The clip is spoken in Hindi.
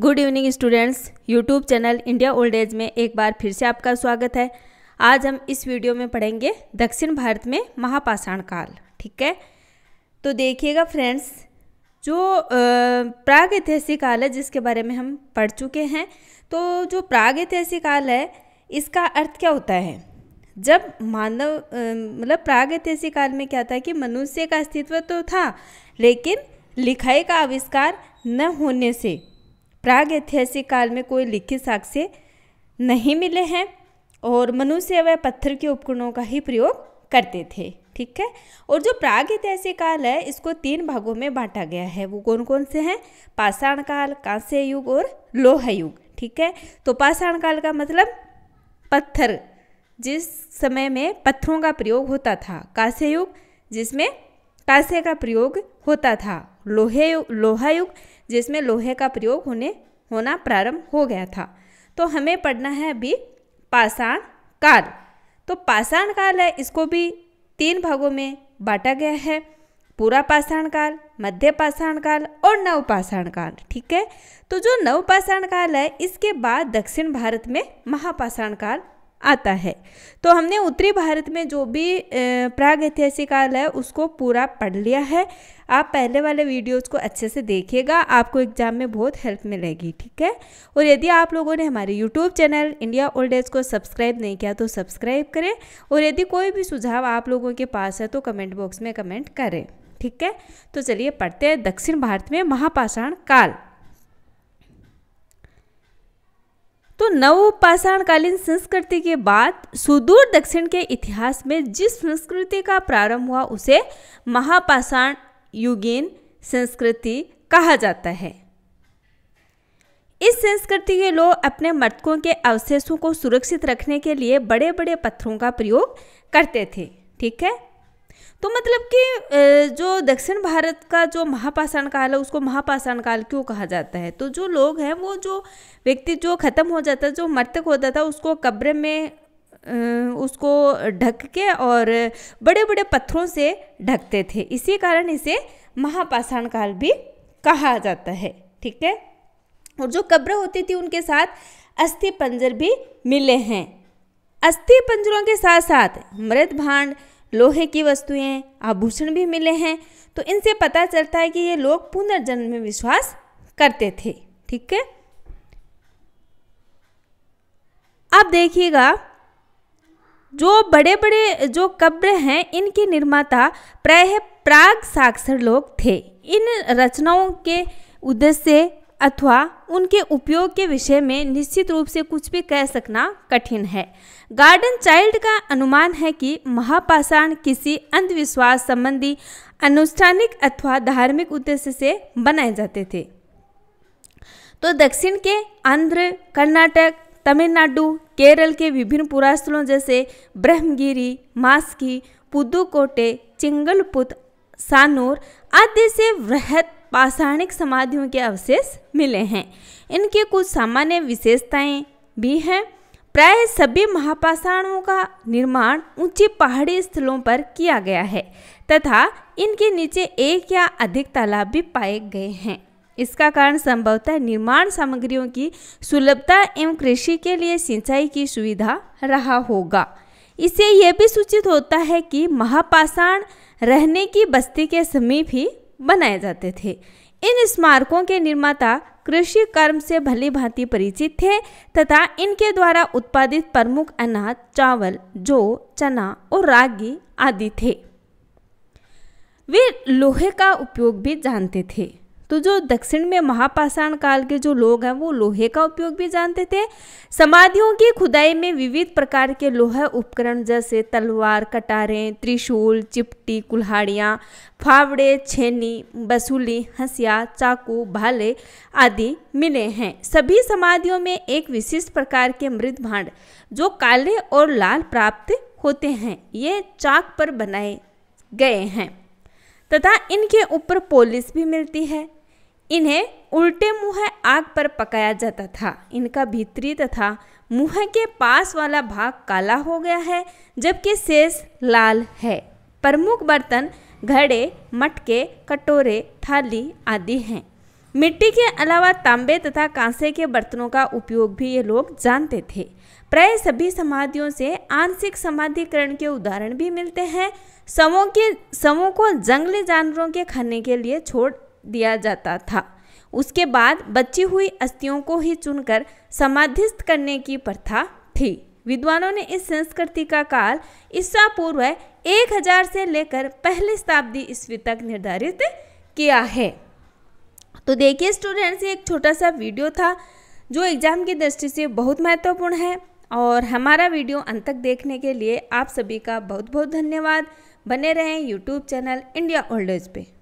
good evening students YouTube channel India old age में एक बार फिर से आपका स्वागत है आज हम इस वीडियो में पढ़ेंगे दक्षिण भारत में महापाषाण काल ठीक है तो देखिएगा फ्रेंड्स जो प्राग ऐतिहासिक काल है जिसके बारे में हम पढ़ चुके हैं तो जो प्राग ऐतिहासिक काल है इसका अर्थ क्या होता है जब मानव मतलब प्राग ऐतिहासिक काल में क्या था कि मनुष्य का अस्तित्व तो था लेकिन लिखाई का आविष्कार न होने से प्राग ऐतिहासिक काल में कोई लिखित साक्ष्य नहीं मिले हैं और मनुष्य व पत्थर के उपकरणों का ही प्रयोग करते थे ठीक है और जो प्राग ऐतिहासिक काल है इसको तीन भागों में बांटा गया है वो कौन कौन से हैं पाषाण काल कांस्य युग और लोह युग ठीक है तो पाषाण काल का मतलब पत्थर जिस समय में पत्थरों का प्रयोग होता था कांस्य युग जिसमें कांस्य का प्रयोग होता था लोहे लोहायुग जिसमें लोहे का प्रयोग होने होना प्रारंभ हो गया था तो हमें पढ़ना है अभी पाषाण काल तो पाषाण काल है इसको भी तीन भागों में बांटा गया है पूरा पाषाण काल मध्य पाषाण काल और नव पाषाण काल ठीक है तो जो नव पाषाण काल है इसके बाद दक्षिण भारत में महापाषाण काल आता है तो हमने उत्तरी भारत में जो भी प्राग ऐतिहासिक काल है उसको पूरा पढ़ लिया है आप पहले वाले वीडियोस को अच्छे से देखिएगा आपको एग्जाम में बहुत हेल्प मिलेगी ठीक है और यदि आप लोगों ने हमारे YouTube channel India old age को सब्सक्राइब नहीं किया तो सब्सक्राइब करें और यदि कोई भी सुझाव आप लोगों के पास है तो कमेंट बॉक्स में कमेंट करें ठीक है तो चलिए पढ़ते हैं दक्षिण भारत में महापाषाण काल तो नव कालीन संस्कृति के बाद सुदूर दक्षिण के इतिहास में जिस संस्कृति का प्रारंभ हुआ उसे महापाषाण युगीन संस्कृति कहा जाता है इस संस्कृति के लोग अपने मृतकों के अवशेषों को सुरक्षित रखने के लिए बड़े बड़े पत्थरों का प्रयोग करते थे ठीक है तो मतलब कि जो दक्षिण भारत का जो महापाषाण काल है उसको महापाषाण काल क्यों कहा जाता है तो जो लोग हैं वो जो व्यक्ति जो ख़त्म हो जाता जो मृतक होता था उसको कब्र में उसको ढक के और बड़े बड़े पत्थरों से ढकते थे इसी कारण इसे महापाषाण काल भी कहा जाता है ठीक है और जो कब्र होती थी उनके साथ अस्थि पंजर भी मिले हैं अस्थि पंजरों के साथ साथ मृत भांड लोहे की वस्तुएं आभूषण भी मिले हैं तो इनसे पता चलता है कि ये लोग पुनर्जन्म में विश्वास करते थे ठीक है आप देखिएगा जो बड़े बड़े जो कब्र हैं इनके निर्माता प्राय प्राग साक्षर लोग थे इन रचनाओं के उद्देश्य अथवा उनके उपयोग के विषय में निश्चित रूप से कुछ भी कह सकना कठिन है गार्डन चाइल्ड का अनुमान है कि महापाषाण किसी अंधविश्वास संबंधी अनुष्ठानिक अथवा धार्मिक उद्देश्य से बनाए जाते थे तो दक्षिण के आंध्र कर्नाटक तमिलनाडु केरल के विभिन्न पुरास्थलों जैसे ब्रह्मगिरी मास्की पुदुकोटे चिंगलपुत सानूर आदि से वृहत पाषाणिक समाधियों के अवशेष मिले हैं इनकी कुछ सामान्य विशेषताएं भी हैं प्राय सभी महापाषाणों का निर्माण ऊंची पहाड़ी स्थलों पर किया गया है तथा इनके नीचे एक या अधिक तालाब भी पाए गए हैं इसका कारण संभवतः निर्माण सामग्रियों की सुलभता एवं कृषि के लिए सिंचाई की सुविधा रहा होगा इससे यह भी सूचित होता है कि महापाषाण रहने की बस्ती के समीप ही बनाए जाते थे इन स्मारकों के निर्माता कृषि कर्म से भली भांति परिचित थे तथा इनके द्वारा उत्पादित प्रमुख अनाज चावल जो चना और रागी आदि थे वे लोहे का उपयोग भी जानते थे तो जो दक्षिण में महापाषाण काल के जो लोग हैं वो लोहे का उपयोग भी जानते थे समाधियों की खुदाई में विविध प्रकार के लोहे उपकरण जैसे तलवार कटारें त्रिशूल चिपटी कुल्हाड़ियाँ फावड़े छेनी बसूली हंसिया चाकू भाले आदि मिले हैं सभी समाधियों में एक विशिष्ट प्रकार के मृत भांड जो काले और लाल प्राप्त होते हैं ये चाक पर बनाए गए हैं तथा इनके ऊपर पोलिस भी मिलती है इन्हें उल्टे मुँह आग पर पकाया जाता था इनका भीतरी तथा मुँह के पास वाला भाग काला हो गया है जबकि शेष लाल है प्रमुख बर्तन घड़े मटके कटोरे थाली आदि हैं मिट्टी के अलावा तांबे तथा कांसे के बर्तनों का उपयोग भी ये लोग जानते थे प्राय सभी समाधियों से आंशिक समाधिकरण के उदाहरण भी मिलते हैं समों के समों को जंगली जानवरों के खाने के लिए छोड़ दिया जाता था उसके बाद बची हुई अस्थियों को ही चुनकर समाधिस्थ करने की प्रथा थी विद्वानों ने इस संस्कृति का काल ईसा पूर्व एक हज़ार से लेकर पहली शताब्दी ईस्वी तक निर्धारित किया है तो देखिए स्टूडेंट्स ये एक छोटा सा वीडियो था जो एग्ज़ाम की दृष्टि से बहुत महत्वपूर्ण है और हमारा वीडियो अंत तक देखने के लिए आप सभी का बहुत बहुत धन्यवाद बने रहें यूट्यूब चैनल इंडिया ओल्डर्स पर